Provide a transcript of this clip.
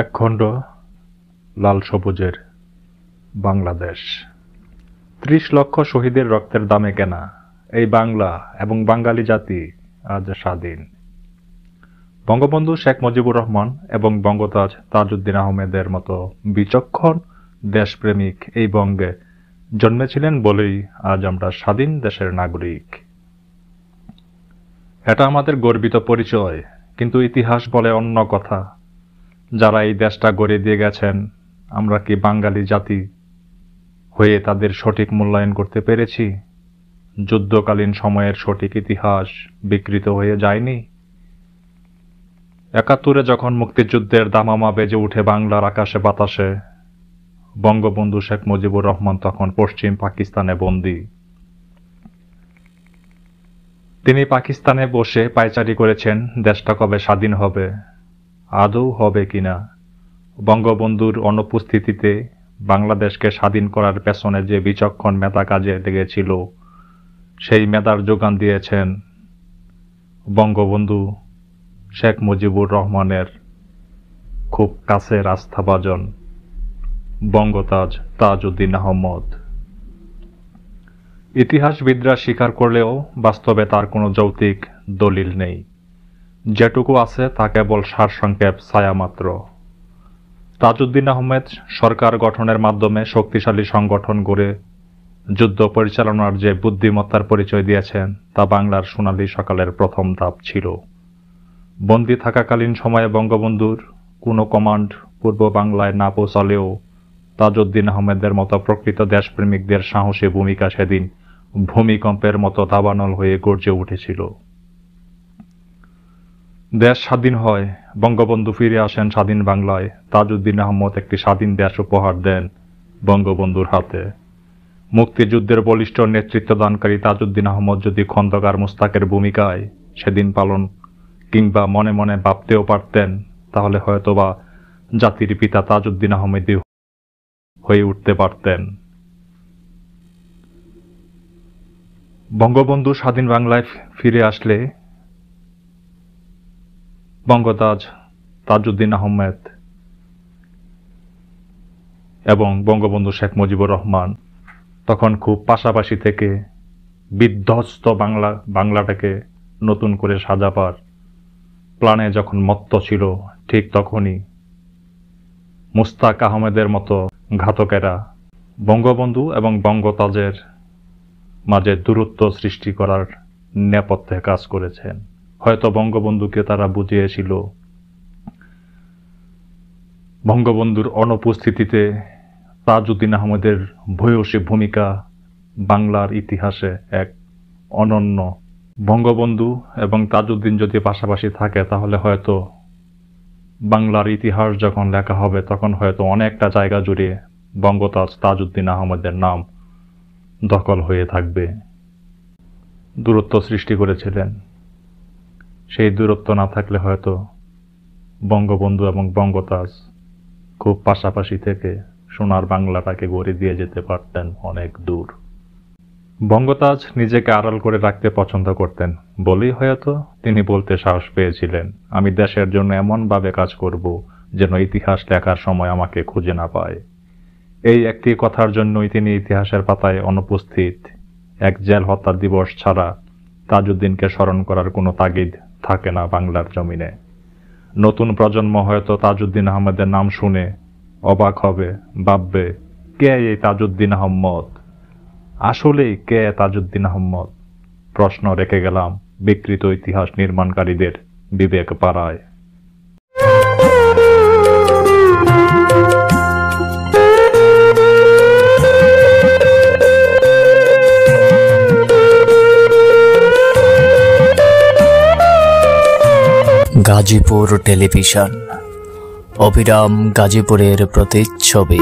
এক খণ্ড লাল সবুজের বাংলাদেশ ত্রিশ লক্ষ শহীদের রক্তের দামে কেনা এই বাংলা এবং বাঙালি জাতি আজ স্বাধীন বঙ্গবন্ধু শেখ মুজিবুর রহমান এবং বঙ্গতাজ তাজউদ্দিন আহমেদের মতো বিচক্ষণ দেশপ্রেমিক এই বঙ্গে জন্মেছিলেন বলেই আজ আমরা স্বাধীন দেশের নাগরিক এটা আমাদের গর্বিত পরিচয় কিন্তু ইতিহাস বলে অন্য কথা যারা এই দেশটা গড়ে দিয়ে গেছেন আমরা কি বাঙালি জাতি হয়ে তাদের সঠিক মূল্যায়ন করতে পেরেছি যুদ্ধকালীন সময়ের সঠিক ইতিহাস বিকৃত হয়ে যায়নি একাত্তরে যখন মুক্তিযুদ্ধের দামামা বেজে উঠে বাংলার আকাশে বাতাসে বঙ্গবন্ধু শেখ মুজিবুর রহমান তখন পশ্চিম পাকিস্তানে বন্দী তিনি পাকিস্তানে বসে পায়চারি করেছেন দেশটা কবে স্বাধীন হবে আদৌ হবে কিনা বঙ্গবন্ধুর অনুপস্থিতিতে বাংলাদেশকে স্বাধীন করার পেছনে যে বিচক্ষণ মেধা কাজে লেগেছিল সেই মেধার যোগান দিয়েছেন বঙ্গবন্ধু শেখ মুজিবুর রহমানের খুব কাছে আস্থাভাজন বঙ্গতাজ তাজউদ্দিন আহমদ ইতিহাসবিদরা স্বীকার করলেও বাস্তবে তার কোনো যৌক্তিক দলিল নেই যেটুকু আছে তা কেবল সারসংক্ষেপ ছায়া মাত্র তাজউদ্দিন আহমেদ সরকার গঠনের মাধ্যমে শক্তিশালী সংগঠন গড়ে যুদ্ধ পরিচালনার যে বুদ্ধিমত্তার পরিচয় দিয়েছেন তা বাংলার সোনালী সকালের প্রথম ধাপ ছিল বন্দী থাকাকালীন সময়ে বঙ্গবন্ধুর কোনো কমান্ড পূর্ব বাংলায় না পৌঁছালেও তাজউদ্দিন আহমেদের মতো প্রকৃত দেশপ্রেমিকদের সাহসী ভূমিকা সেদিন ভূমিকম্পের মতো দাবানল হয়ে গর্জে উঠেছিল দেশ স্বাধীন হয় বঙ্গবন্ধু ফিরে আসেন স্বাধীন বাংলায় তাজউদ্দিন আহমদ একটি স্বাধীন দেশ উপহার দেন বঙ্গবন্ধুর হাতে মুক্তিযুদ্ধের বলিষ্ঠ নেতৃত্ব দানকারী তাজউদ্দিন আহমদ যদি খন্দকার মুস্তাকের ভূমিকায় সেদিন পালন কিংবা মনে মনে ভাবতেও পারতেন তাহলে হয়তোবা জাতির পিতা তাজউদ্দিন আহমেদ হয়ে উঠতে পারতেন বঙ্গবন্ধু স্বাধীন বাংলায় ফিরে আসলে বঙ্গতাজ তাজউদ্দিন আহমেদ এবং বঙ্গবন্ধু শেখ মুজিবুর রহমান তখন খুব পাশাপাশি থেকে বিধ্বস্ত বাংলা বাংলাটাকে নতুন করে সাজাবার প্লানে যখন মত্ত ছিল ঠিক তখনই মুস্তাক আহমেদের মতো ঘাতকেরা বঙ্গবন্ধু এবং বঙ্গতাজের মাঝে দূরত্ব সৃষ্টি করার নেপথ্যে কাজ করেছেন হয়তো বঙ্গবন্ধুকে তারা বুঝিয়েছিল বঙ্গবন্ধুর অনুপস্থিতিতে তাজউদ্দিন আহমেদের ভয়সী ভূমিকা বাংলার ইতিহাসে এক অনন্য বঙ্গবন্ধু এবং তাজউদ্দিন যদি পাশাপাশি থাকে তাহলে হয়তো বাংলার ইতিহাস যখন লেখা হবে তখন হয়তো অনেকটা জায়গা জুড়ে বঙ্গতাজ তাজউদ্দিন আহমেদের নাম দখল হয়ে থাকবে দূরত্ব সৃষ্টি করেছিলেন সেই দূরত্ব না থাকলে হয়তো বঙ্গবন্ধু এবং বঙ্গতাজ খুব পাশাপাশি থেকে সোনার বাংলাটাকে গড়ে দিয়ে যেতে পারতেন অনেক দূর বঙ্গতাজ নিজেকে আড়াল করে রাখতে পছন্দ করতেন বলেই হয়তো তিনি বলতে সাহস পেয়েছিলেন আমি দেশের জন্য এমনভাবে কাজ করব যেন ইতিহাস লেখার সময় আমাকে খুঁজে না পায় এই একটি কথার জন্যই তিনি ইতিহাসের পাতায় অনুপস্থিত এক জেল হত্যা দিবস ছাড়া তাজউদ্দিনকে স্মরণ করার কোনো তাগিদ থাকে না বাংলার জমিনে নতুন প্রজন্ম হয়তো তাজউদ্দিন আহমেদের নাম শুনে অবাক হবে ভাববে কে এই তাজউদ্দিন আহম্মদ আসলেই কে তাজউদ্দিন আহম্মদ প্রশ্ন রেখে গেলাম বিকৃত ইতিহাস নির্মাণকারীদের বিবেক পাড়ায় গাজীপুর টেলিভিশন অবিরাম গাজীপুরের প্রতিচ্ছবি